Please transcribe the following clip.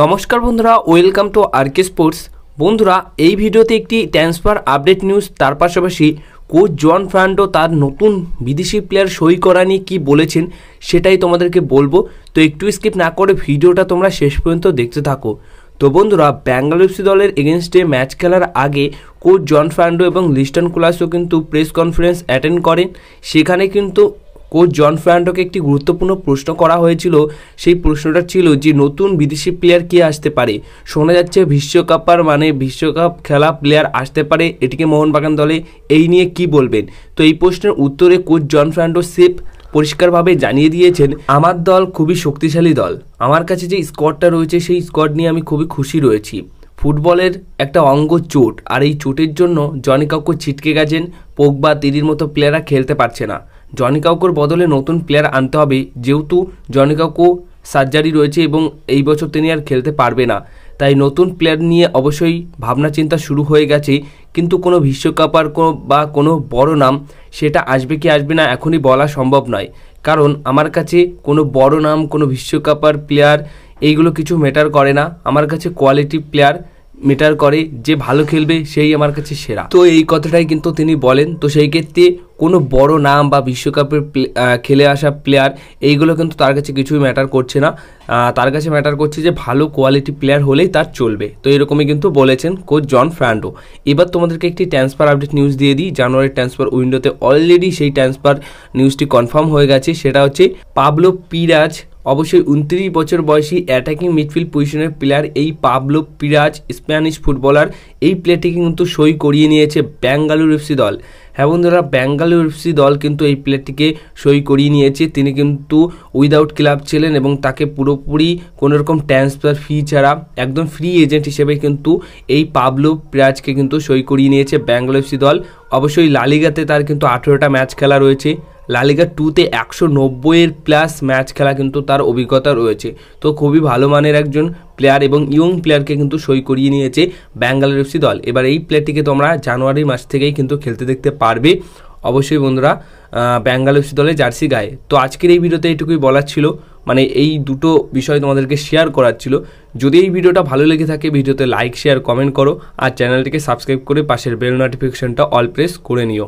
নমস্কার বন্ধুরা welcome to আরকে sports বন্ধুরা এই ভিডিওতে একটি ট্রান্সফার আপডেট নিউজ তার পাশাপাশি কোচ জন ফ্রান্ডো তার নতুন বিদেশি প্লেয়ার সই করা নিয়ে কী বলেছেন সেটাই তোমাদেরকে বলবো তো একটু স্কিপ না করে ভিডিওটা তোমরা শেষ পর্যন্ত দেখতে থাকো তো বন্ধুরা ব্যাঙ্গাল এফসি দলের এগেনস্টে ম্যাচ খেলার আগে কোচ জন ফ্রান্ডো এবং লিস্টন কুলাসও কিন্তু প্রেস কনফারেন্স অ্যাটেন্ড করেন সেখানে কিন্তু কোচ জন ফ্র্যান্ডোকে একটি গুরুত্বপূর্ণ প্রশ্ন করা হয়েছিল সেই প্রশ্নটা ছিল যে নতুন বিদেশি প্লেয়ার কে আসতে পারে শোনা যাচ্ছে বিশ্বকাপার মানে বিশ্বকাপ খেলা প্লেয়ার আসতে পারে এটিকে মোহনবাগান দলে এই নিয়ে কি বলবেন তো এই প্রশ্নের উত্তরে কোচ জন ফ্র্যান্ডো সেপ পরিষ্কারভাবে জানিয়ে দিয়েছেন আমার দল খুবই শক্তিশালী দল আমার কাছে যে স্কোয়াডটা রয়েছে সেই স্কোয়াড নিয়ে আমি খুবই খুশি রয়েছি ফুটবলের একটা অঙ্গ চোট আর এই চোটের জন্য জনি ছিটকে গেছেন পোক বা তিরির মতো প্লেয়াররা খেলতে পারছে না জনি কাউকোর বদলে নতুন প্লেয়ার আনতে হবে যেহেতু জনি কাউকো সার্জারি রয়েছে এবং এই বছর তিনি আর খেলতে পারবে না তাই নতুন প্লেয়ার নিয়ে অবশ্যই ভাবনা চিন্তা শুরু হয়ে গেছে কিন্তু কোনো বিশ্বকাপ আর কোনো বা কোনো বড় নাম সেটা আসবে কি আসবে না এখনই বলা সম্ভব নয় কারণ আমার কাছে কোনো বড় নাম কোনো বিশ্বকাপার প্লেয়ার এইগুলো কিছু ম্যাটার করে না আমার কাছে কোয়ালিটি প্লেয়ার মেটার করে যে ভালো খেলবে সেই আমার কাছে সেরা তো এই কথাটাই কিন্তু তিনি বলেন তো সেই ক্ষেত্রে কোনো বড় নাম বা বিশ্বকাপের খেলে আসা প্লেয়ার এইগুলো কিন্তু তার কাছে কিছুই ম্যাটার করছে না তার কাছে ম্যাটার করছে যে ভালো কোয়ালিটি প্লেয়ার হলেই তার চলবে তো এরকমই কিন্তু বলেছেন কোচ জন ফ্রান্ডো এবার তোমাদেরকে একটি ট্রান্সফার আপডেট নিউজ দিয়ে দিই জানুয়ারির ট্রান্সফার উইন্ডোতে অলরেডি সেই ট্রান্সফার নিউজটি কনফার্ম হয়ে গেছে সেটা হচ্ছে পাবলো পিরাজ অবশ্যই উনত্রিশ বছর বয়সী অ্যাটাকিং মিডফিল্ড পজিশনের প্লেয়ার এই পাবলো পিরাজ স্প্যানিশ ফুটবলার এই প্লেটি কিন্তু সই করিয়ে নিয়েছে ব্যাঙ্গালুরু এফসি দল হ্যাঁ বন্ধুরা ব্যাঙ্গালুরু এফসি দল কিন্তু এই প্লেয়ারটিকে সই করিয়ে নিয়েছে তিনি কিন্তু উইদাউট ক্লাব ছিলেন এবং তাকে পুরোপুরি কোনোরকম ট্রান্সফার ফি ছাড়া একদম ফ্রি এজেন্ট হিসেবে কিন্তু এই পাবলো পিরাজকে কিন্তু সই করিয়ে নিয়েছে ব্যাঙ্গালুরু এফসি দল অবশ্যই লালিগাতে তার কিন্তু আঠেরোটা ম্যাচ খেলা রয়েছে লালিগা টুতে একশো নব্বইয়ের প্লাস ম্যাচ খেলা কিন্তু তার অভিজ্ঞতা রয়েছে তো খুবই ভালো মানের একজন প্লেয়ার এবং ইয়ং প্লেয়ারকে কিন্তু সই করিয়ে নিয়েছে ব্যাঙ্গালোর এফসি দল এবার এই প্লেয়ারটিকে তোমরা জানুয়ারি মাস থেকেই কিন্তু খেলতে দেখতে পারবে অবশ্যই বন্ধুরা ব্যাঙ্গালোর এফসি দলে জার্সি গায়ে তো আজকের এই ভিডিওতে এইটুকুই বলার ছিল মানে এই দুটো বিষয় তোমাদেরকে শেয়ার করার ছিল যদি এই ভিডিওটা ভালো লেগে থাকে ভিডিওতে লাইক শেয়ার কমেন্ট করো আর চ্যানেলটিকে সাবস্ক্রাইব করে পাশের বেল নোটিফিকেশনটা অল প্রেস করে নিও